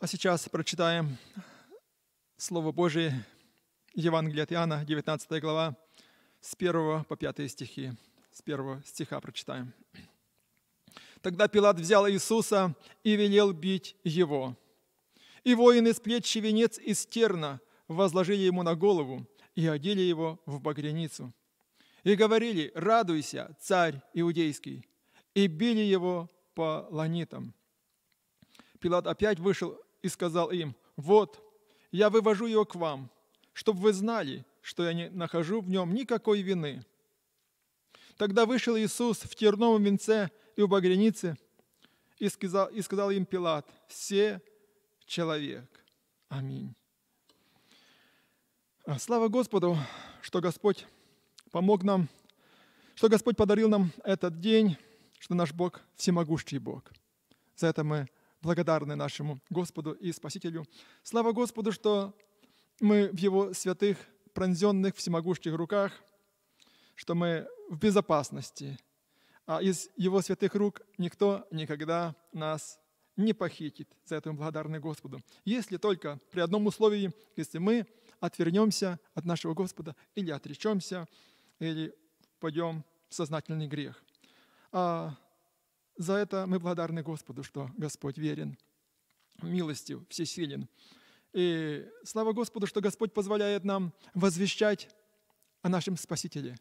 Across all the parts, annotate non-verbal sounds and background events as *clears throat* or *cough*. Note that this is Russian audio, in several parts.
А сейчас прочитаем Слово Божие, Евангелие от Иоанна, 19 глава, с 1 по 5 стихи. С 1 стиха прочитаем. Тогда Пилат взял Иисуса и велел бить его. И воины, сплетчи венец из терна, возложили ему на голову и одели его в багряницу. И говорили, радуйся, царь иудейский. И били его по ланитам. Пилат опять вышел и сказал им, «Вот, я вывожу ее к вам, чтобы вы знали, что я не нахожу в нем никакой вины». Тогда вышел Иисус в терновом венце и у багряницы, и сказал, и сказал им Пилат, все человек». Аминь. А, слава Господу, что Господь помог нам, что Господь подарил нам этот день, что наш Бог всемогущий Бог. За это мы благодарны нашему Господу и Спасителю. Слава Господу, что мы в Его святых, пронзенных, всемогущих руках, что мы в безопасности, а из Его святых рук никто никогда нас не похитит. За это мы благодарны Господу. Если только при одном условии, если мы отвернемся от нашего Господа или отречемся, или пойдем в сознательный грех. А за это мы благодарны Господу, что Господь верен, милостив, всесилен. И слава Господу, что Господь позволяет нам возвещать о нашем Спасителе,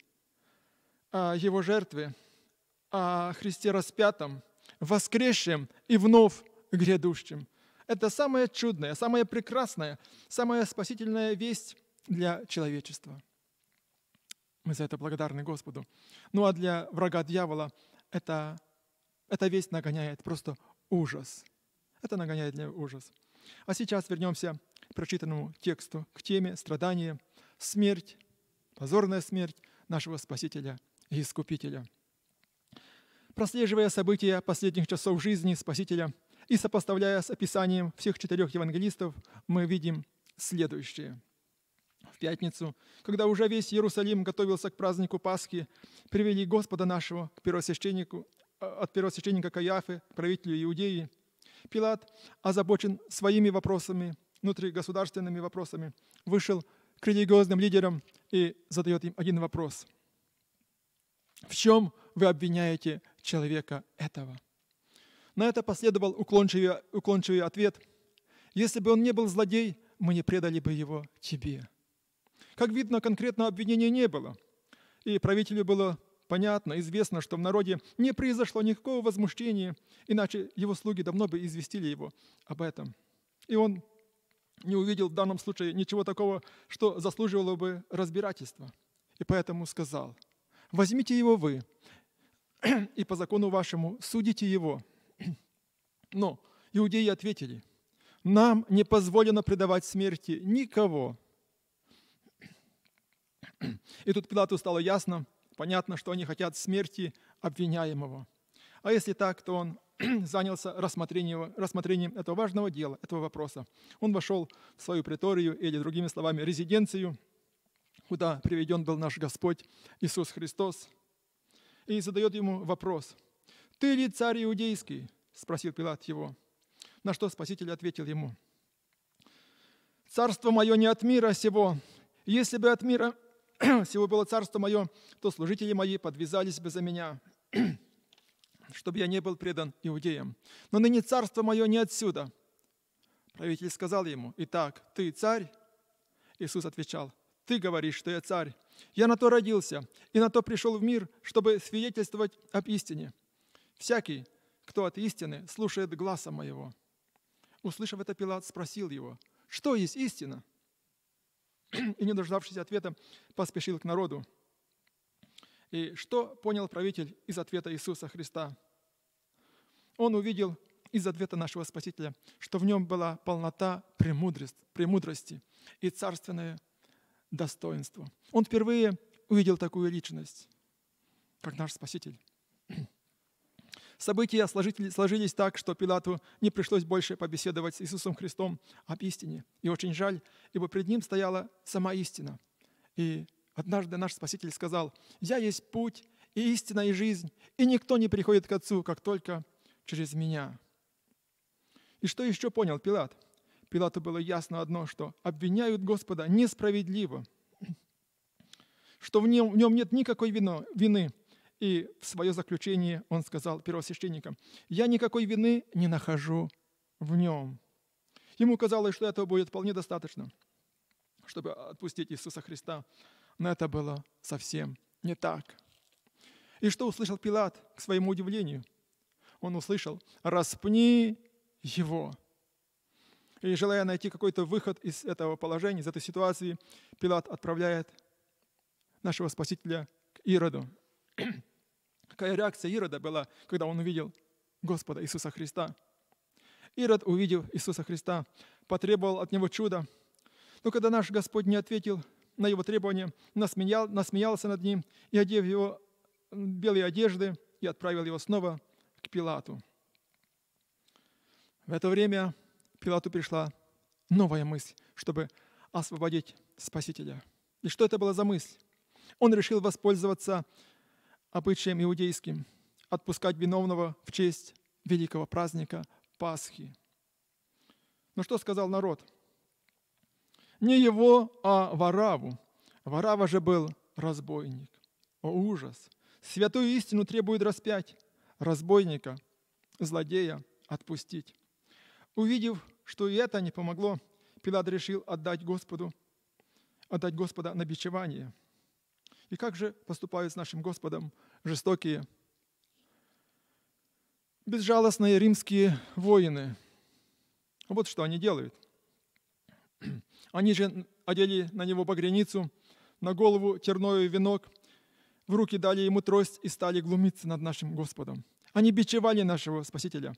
о Его жертве, о Христе распятом, воскресшем и вновь грядущем. Это самое чудное, самое прекрасное, самая спасительная весть для человечества. Мы за это благодарны Господу. Ну а для врага дьявола это эта весть нагоняет просто ужас. Это нагоняет меня ужас. А сейчас вернемся к прочитанному тексту, к теме страдания, смерть, позорная смерть нашего Спасителя и Искупителя. Прослеживая события последних часов жизни Спасителя и сопоставляя с описанием всех четырех евангелистов, мы видим следующее. В пятницу, когда уже весь Иерусалим готовился к празднику Пасхи, привели Господа нашего к первосвященнику от первосвященника Каяфы, правителю Иудеи. Пилат, озабочен своими вопросами, внутригосударственными вопросами, вышел к религиозным лидерам и задает им один вопрос. В чем вы обвиняете человека этого? На это последовал уклончивый, уклончивый ответ. Если бы он не был злодей, мы не предали бы его тебе. Как видно, конкретного обвинения не было. И правителю было Понятно, известно, что в народе не произошло никакого возмущения, иначе его слуги давно бы известили его об этом. И он не увидел в данном случае ничего такого, что заслуживало бы разбирательства. И поэтому сказал, возьмите его вы, *clears throat* и по закону вашему судите его. *clears throat* Но иудеи ответили, нам не позволено предавать смерти никого. *clears throat* И тут Пилату стало ясно, Понятно, что они хотят смерти обвиняемого. А если так, то он *clears throat* занялся рассмотрением, рассмотрением этого важного дела, этого вопроса. Он вошел в свою приторию, или, другими словами, резиденцию, куда приведен был наш Господь Иисус Христос, и задает ему вопрос. «Ты ли царь иудейский?» – спросил Пилат его. На что Спаситель ответил ему. «Царство мое не от мира сего. Если бы от мира *clears throat* сего было царство мое, то служители мои подвязались бы за меня, *clears throat* чтобы я не был предан иудеям. Но ныне царство мое не отсюда». Правитель сказал ему, «Итак, ты царь?» Иисус отвечал, «Ты говоришь, что я царь. Я на то родился и на то пришел в мир, чтобы свидетельствовать об истине. Всякий, кто от истины, слушает гласа моего». Услышав это, Пилат спросил его, «Что есть истина?» *clears throat* и, не дождавшись ответа, поспешил к народу. И что понял правитель из ответа Иисуса Христа? Он увидел из ответа нашего Спасителя, что в нем была полнота премудрости и царственное достоинство. Он впервые увидел такую личность, как наш Спаситель. События сложились так, что Пилату не пришлось больше побеседовать с Иисусом Христом об истине. И очень жаль, ибо пред ним стояла сама истина. И однажды наш Спаситель сказал, «Я есть путь, и истина, и жизнь, и никто не приходит к Отцу, как только через меня». И что еще понял Пилат? Пилату было ясно одно, что обвиняют Господа несправедливо, *clears throat* что в нем, в нем нет никакой вино, вины, и в свое заключение он сказал первосвященникам, «Я никакой вины не нахожу в нем». Ему казалось, что этого будет вполне достаточно, чтобы отпустить Иисуса Христа. Но это было совсем не так. И что услышал Пилат, к своему удивлению? Он услышал «распни его». И желая найти какой-то выход из этого положения, из этой ситуации, Пилат отправляет нашего Спасителя к Ироду. Какая реакция Ирода была, когда он увидел Господа Иисуса Христа? Ирод, увидев Иисуса Христа, потребовал от него чуда. Но когда наш Господь не ответил на его требования, насмеял, насмеялся над ним и, одев его белые одежды, и отправил его снова к Пилату. В это время Пилату пришла новая мысль, чтобы освободить Спасителя. И что это была за мысль? Он решил воспользоваться обычаям иудейским отпускать виновного в честь великого праздника Пасхи. Но что сказал народ? Не его, а Вараву. Варава же был разбойник. О, ужас! Святую истину требует распять. Разбойника, злодея отпустить. Увидев, что и это не помогло, Пилат решил отдать Господу, отдать Господа на бичевание – и как же поступают с нашим Господом жестокие, безжалостные римские воины? Вот что они делают. *clears throat* Они же одели на него багряницу, на голову терновый венок, в руки дали ему трость и стали глумиться над нашим Господом. Они бичевали нашего Спасителя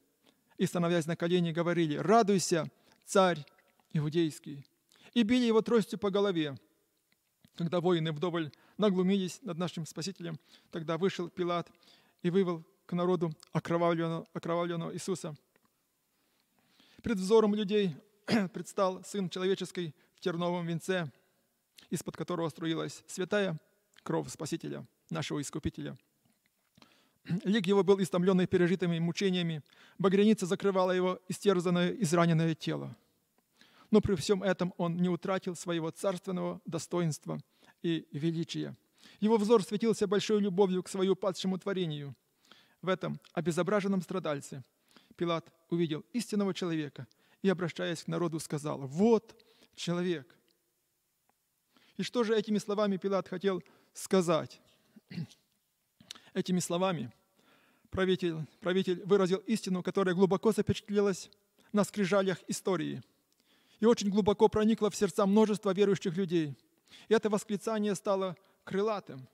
и, становясь на колени, говорили «Радуйся, царь иудейский!» и били его тростью по голове – когда воины вдоволь наглумились над нашим Спасителем, тогда вышел Пилат и вывел к народу окровавленного, окровавленного Иисуса. Пред взором людей *clears throat* предстал Сын Человеческий в терновом венце, из-под которого струилась святая кровь Спасителя, нашего Искупителя. *clears throat* Лик его был истомленный пережитыми мучениями, багряница закрывала его истерзанное, израненное тело но при всем этом он не утратил своего царственного достоинства и величия. Его взор светился большой любовью к своему падшему творению. В этом обезображенном страдальце Пилат увидел истинного человека и, обращаясь к народу, сказал «Вот человек!» И что же этими словами Пилат хотел сказать? Этими словами правитель, правитель выразил истину, которая глубоко запечатлелась на скрижалях истории – и очень глубоко проникло в сердца множества верующих людей. И это восклицание стало крылатым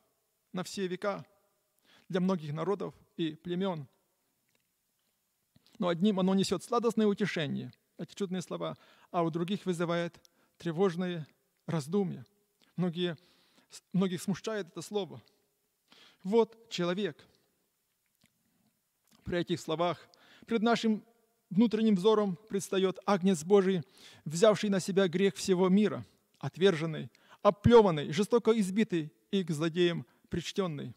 на все века для многих народов и племен. Но одним оно несет сладостное утешение, эти чудные слова, а у других вызывает тревожные раздумья. Многие, многих смущает это слово. Вот человек. При этих словах перед нашим внутренним взором предстает Агнец Божий, взявший на себя грех всего мира, отверженный, оплеванный, жестоко избитый и к злодеям причтенный.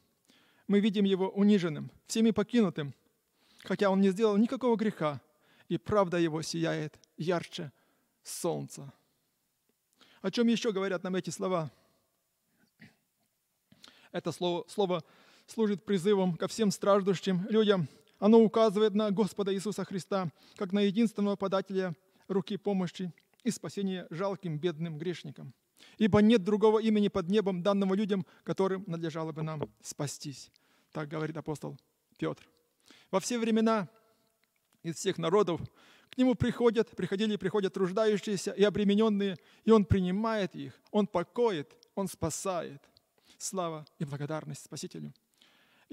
Мы видим его униженным, всеми покинутым, хотя он не сделал никакого греха, и правда его сияет ярче солнца. О чем еще говорят нам эти слова? Это слово, слово служит призывом ко всем страждущим людям – оно указывает на Господа Иисуса Христа как на единственного подателя руки помощи и спасения жалким бедным грешникам. Ибо нет другого имени под небом, данного людям, которым надлежало бы нам спастись. Так говорит апостол Петр. Во все времена из всех народов к нему приходят, приходили и приходят труждающиеся и обремененные, и он принимает их, он покоит, он спасает. Слава и благодарность Спасителю.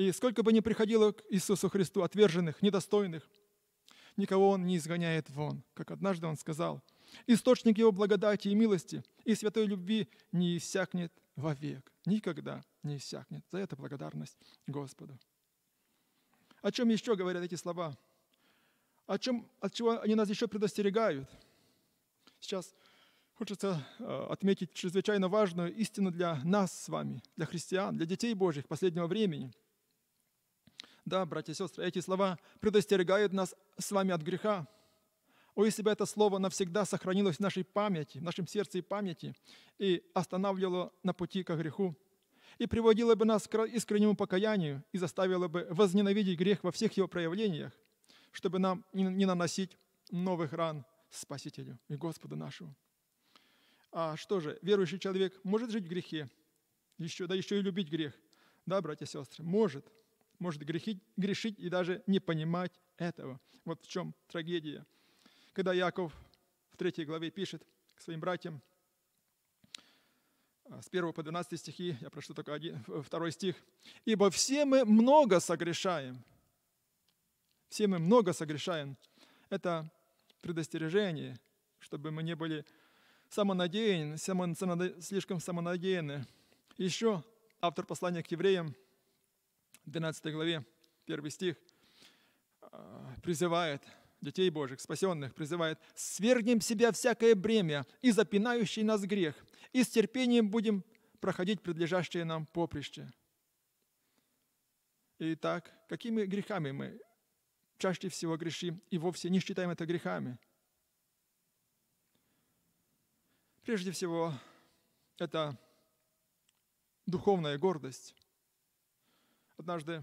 И сколько бы ни приходило к Иисусу Христу отверженных, недостойных, никого Он не изгоняет вон, как однажды Он сказал. Источник Его благодати и милости и святой любви не иссякнет вовек, никогда не иссякнет. За это благодарность Господу. О чем еще говорят эти слова? О чем, от чего они нас еще предостерегают? Сейчас хочется э, отметить чрезвычайно важную истину для нас с вами, для христиан, для детей Божьих последнего времени – да, братья и сестры, эти слова предостерегают нас с вами от греха. О, если бы это слово навсегда сохранилось в нашей памяти, в нашем сердце и памяти, и останавливало на пути к греху, и приводило бы нас к искреннему покаянию, и заставило бы возненавидеть грех во всех его проявлениях, чтобы нам не наносить новых ран Спасителю и Господу нашему. А что же, верующий человек может жить в грехе, еще, да еще и любить грех. Да, братья и сестры, может – может грехить, грешить и даже не понимать этого. Вот в чем трагедия. Когда Яков в третьей главе пишет к своим братьям, а, с 1 по 12 стихи, я прошу только один, второй стих. «Ибо все мы много согрешаем». Все мы много согрешаем. Это предостережение, чтобы мы не были самонадеянны, слишком самонадеянны. Еще автор послания к евреям 12 главе, 1 стих, «А, призывает детей Божьих, спасенных, призывает «свергнем себя всякое бремя и запинающий нас грех, и с терпением будем проходить предлежащее нам поприще». Итак, какими грехами мы чаще всего грешим и вовсе не считаем это грехами? Прежде всего, это духовная гордость – Однажды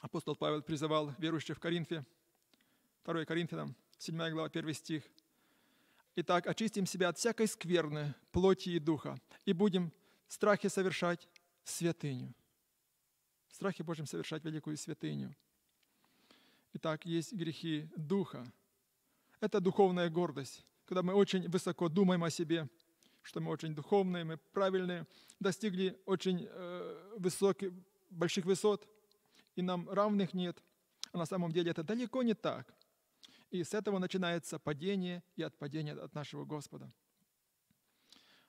апостол Павел призывал верующих в Коринфе, 2 Коринфянам, 7 глава, 1 стих. «Итак, очистим себя от всякой скверны, плоти и духа, и будем в страхе совершать святыню». В страхе Божьем совершать великую святыню. Итак, есть грехи духа. Это духовная гордость, когда мы очень высоко думаем о себе, что мы очень духовные, мы правильные, достигли очень э, высоких больших высот, и нам равных нет. А на самом деле это далеко не так. И с этого начинается падение и отпадение от нашего Господа.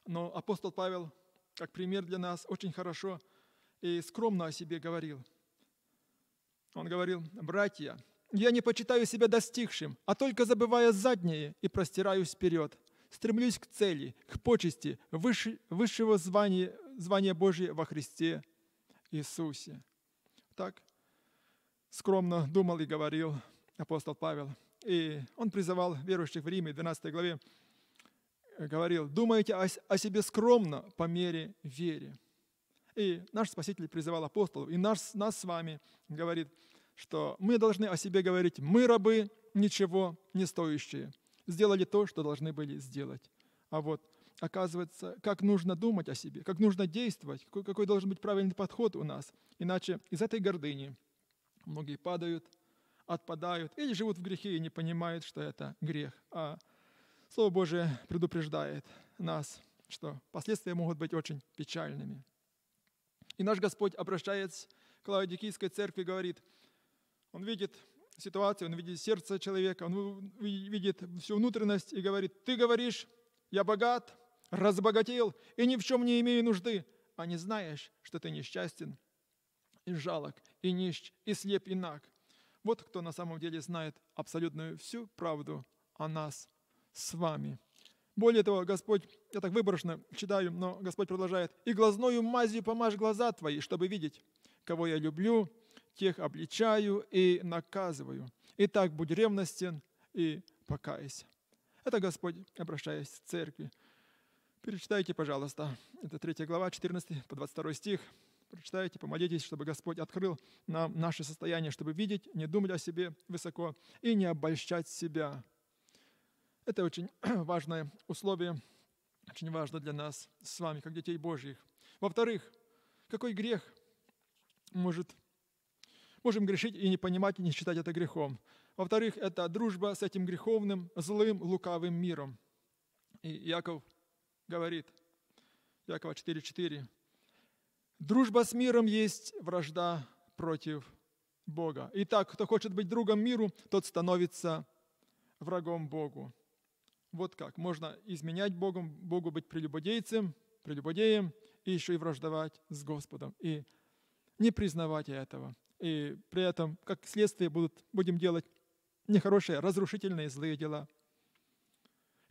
Но апостол Павел, как пример для нас, очень хорошо и скромно о себе говорил. Он говорил, «Братья, я не почитаю себя достигшим, а только забывая заднее и простираюсь вперед. Стремлюсь к цели, к почести, высшего звания, звания Божия во Христе Иисусе. Так скромно думал и говорил апостол Павел. И он призывал верующих в Риме, 12 главе, э, говорил, «Думайте о, себе скромно по мере вере». И наш Спаситель призывал апостолов, и наш, нас с вами говорит, что мы должны о себе говорить, мы рабы, ничего не стоящие, сделали то, что должны были сделать. А вот оказывается, как нужно думать о себе, как нужно действовать, какой, какой должен быть правильный подход у нас. Иначе из этой гордыни многие падают, отпадают или живут в грехе и не понимают, что это грех. А Слово Божие предупреждает нас, что последствия могут быть очень печальными. И наш Господь, обращаясь к Лаодикийской церкви, говорит, Он видит ситуацию, Он видит сердце человека, Он видит всю внутренность и говорит, ты говоришь, я богат, разбогател и ни в чем не имею нужды, а не знаешь, что ты несчастен и жалок, и нищ, и слеп, и наг. Вот кто на самом деле знает абсолютную всю правду о нас с вами. Более того, Господь, я так выборочно читаю, но Господь продолжает, «И глазною мазью помажь глаза твои, чтобы видеть, кого я люблю, тех обличаю и наказываю. Итак, будь ревностен и покаясь. Это Господь, обращаясь к церкви, Перечитайте, пожалуйста. Это 3 глава, 14 по 22 стих. Прочитайте, помолитесь, чтобы Господь открыл нам наше состояние, чтобы видеть, не думать о себе высоко и не обольщать себя. Это очень *clears throat* важное условие, очень важно для нас с вами, как детей Божьих. Во-вторых, какой грех может Можем грешить и не понимать, и не считать это грехом. Во-вторых, это дружба с этим греховным, злым, лукавым миром. И Яков говорит Якова 4.4. Дружба с миром есть вражда против Бога. Итак, кто хочет быть другом миру, тот становится врагом Богу. Вот как. Можно изменять Богу, Богу быть прелюбодейцем, прелюбодеем, и еще и враждовать с Господом, и не признавать этого. И при этом, как следствие, будут, будем делать нехорошие, разрушительные, злые дела.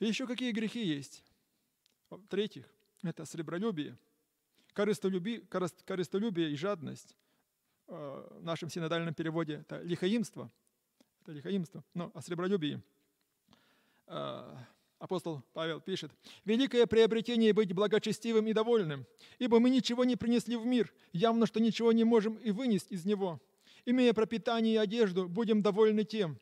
И еще какие грехи есть? В-третьих, это сребролюбие, корыстолюбие, корыстолюбие и жадность. Э, в нашем синодальном переводе это лихоимство. Это лихоимство. Но ну, о сребролюбии э, апостол Павел пишет, «Великое приобретение быть благочестивым и довольным, ибо мы ничего не принесли в мир, явно, что ничего не можем и вынести из него. Имея пропитание и одежду, будем довольны тем,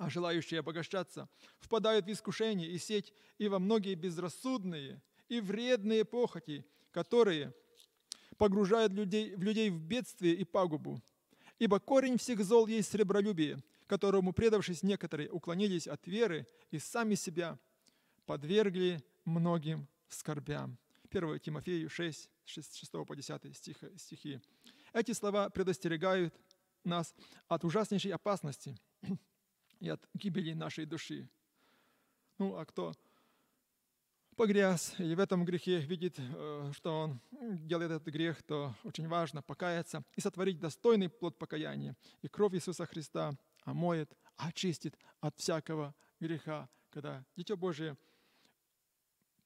а желающие обогащаться, впадают в искушение и сеть, и во многие безрассудные и вредные похоти, которые погружают людей, в людей в бедствие и пагубу. Ибо корень всех зол есть сребролюбие, которому, предавшись некоторые, уклонились от веры и сами себя подвергли многим скорбям. 1 Тимофею 6, 6 по 10 стих, стихи. Эти слова предостерегают нас от ужаснейшей опасности – и от гибели нашей души. Ну, а кто погряз или в этом грехе видит, э, что он делает этот грех, то очень важно покаяться и сотворить достойный плод покаяния. И кровь Иисуса Христа омоет, очистит от всякого греха, когда Дитё Божие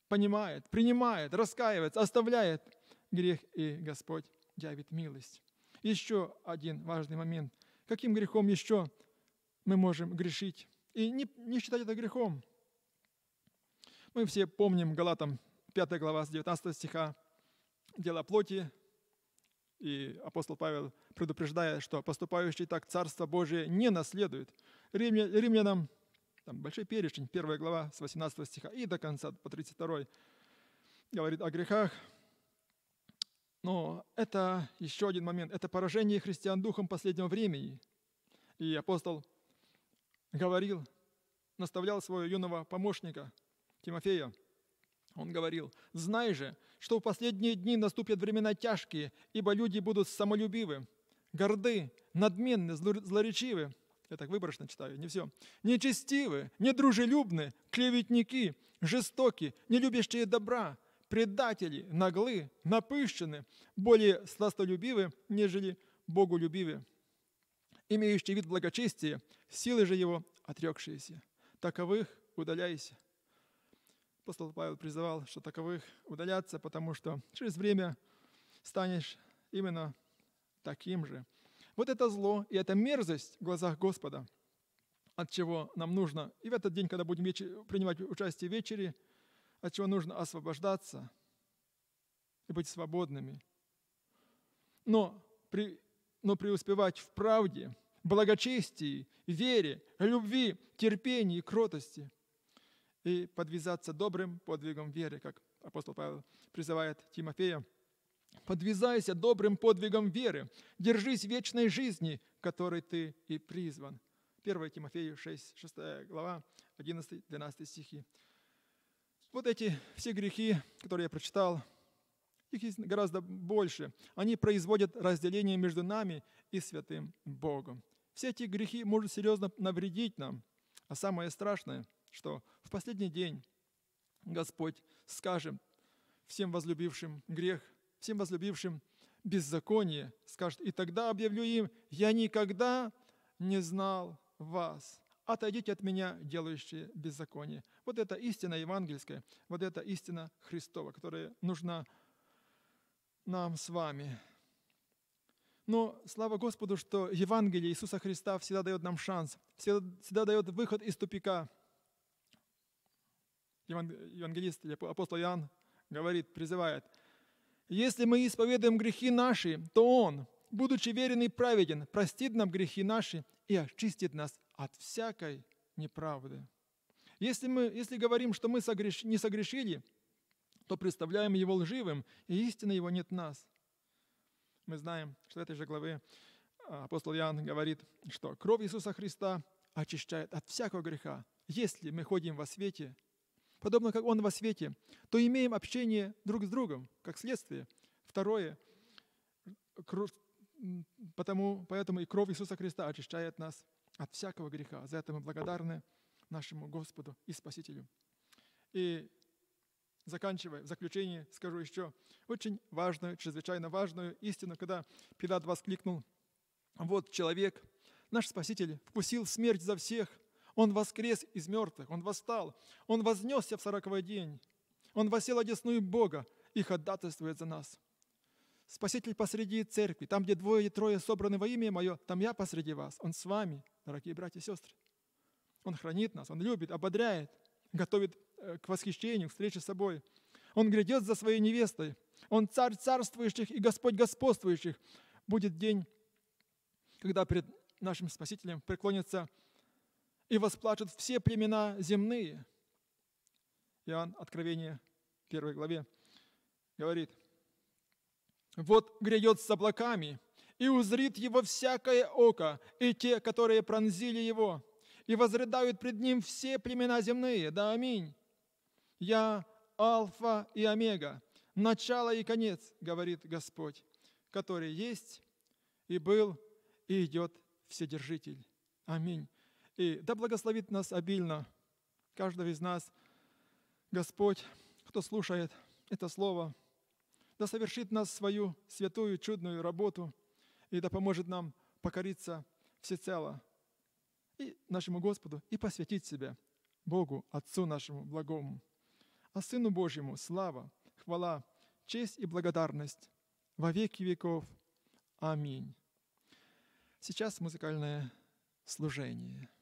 понимает, принимает, раскаивается, оставляет грех, и Господь явит милость. Еще один важный момент. Каким грехом еще мы можем грешить и не, не считать это грехом. Мы все помним Галатам 5 глава с 19 стиха «Дело плоти», и апостол Павел предупреждает, что поступающий так Царство Божие не наследует. Римля, римлянам, там большой перечень, 1 глава с 18 стиха и до конца, по 32, говорит о грехах. Но это еще один момент, это поражение христиан духом последнего времени. И апостол говорил, наставлял своего юного помощника Тимофея. Он говорил, «Знай же, что в последние дни наступят времена тяжкие, ибо люди будут самолюбивы, горды, надменны, злоречивы». Я так выборочно читаю, не все. «Нечестивы, недружелюбны, клеветники, жестоки, не любящие добра, предатели, наглы, напыщены, более сластолюбивы, нежели боголюбивы» имеющий вид благочестия, силы же его отрекшиеся. Таковых удаляйся. Апостол Павел призывал, что таковых удаляться, потому что через время станешь именно таким же. Вот это зло и эта мерзость в глазах Господа, от чего нам нужно, и в этот день, когда будем вечер, принимать участие в вечере, от чего нужно освобождаться и быть свободными. Но, при, но преуспевать в правде – благочестии, вере, любви, терпении, кротости и подвязаться добрым подвигом веры, как апостол Павел призывает Тимофея. Подвязайся добрым подвигом веры, держись вечной жизни, которой ты и призван. 1 Тимофею 6, 6 глава, 11-12 стихи. Вот эти все грехи, которые я прочитал, их есть гораздо больше. Они производят разделение между нами и святым Богом. Все эти грехи могут серьезно навредить нам. А самое страшное, что в последний день Господь скажет всем возлюбившим грех, всем возлюбившим беззаконие, скажет, и тогда объявлю им, я никогда не знал вас. Отойдите от меня, делающие беззаконие. Вот это истина евангельская, вот это истина Христова, которая нужна нам с вами. Но слава Господу, что Евангелие Иисуса Христа всегда дает нам шанс, всегда, всегда дает выход из тупика. Евангелист апостол Иоанн говорит, призывает, «Если мы исповедуем грехи наши, то Он, будучи верен и праведен, простит нам грехи наши и очистит нас от всякой неправды». Если мы если говорим, что мы согреш, не согрешили, то представляем Его лживым, и истины Его нет в нас – мы знаем, что в этой же главе а, апостол Иоанн говорит, что кровь Иисуса Христа очищает от всякого греха. Если мы ходим во свете, подобно как Он во свете, то имеем общение друг с другом, как следствие. Второе, потому, поэтому и кровь Иисуса Христа очищает нас от всякого греха. За это мы благодарны нашему Господу и Спасителю. И Заканчивая, в заключение скажу еще очень важную, чрезвычайно важную истину, когда Пилат воскликнул, «Вот человек, наш Спаситель, вкусил смерть за всех, он воскрес из мертвых, он восстал, он вознесся в сороковой день, он восел одесную Бога и ходатайствует за нас». Спаситель посреди церкви, там, где двое и трое собраны во имя Мое, там я посреди вас, Он с вами, дорогие братья и сестры. Он хранит нас, Он любит, ободряет, готовит Э, к восхищению, к встрече с собой. Он грядет за своей невестой. Он царь царствующих и Господь господствующих. Будет день, когда перед нашим Спасителем преклонится и восплачут все племена земные. Иоанн, Откровение, 1 главе, говорит, «Вот грядет с облаками, и узрит его всякое око, и те, которые пронзили его, и возрыдают пред ним все племена земные, да аминь». Я Алфа и Омега, начало и конец, говорит Господь, который есть и был и идет Вседержитель. Аминь. И да благословит нас обильно, каждого из нас, Господь, кто слушает это Слово, да совершит нас свою святую, чудную работу и да поможет нам покориться всецело и нашему Господу и посвятить себя Богу, Отцу нашему благому а Сыну Божьему слава, хвала, честь и благодарность во веки веков. Аминь. Сейчас музыкальное служение.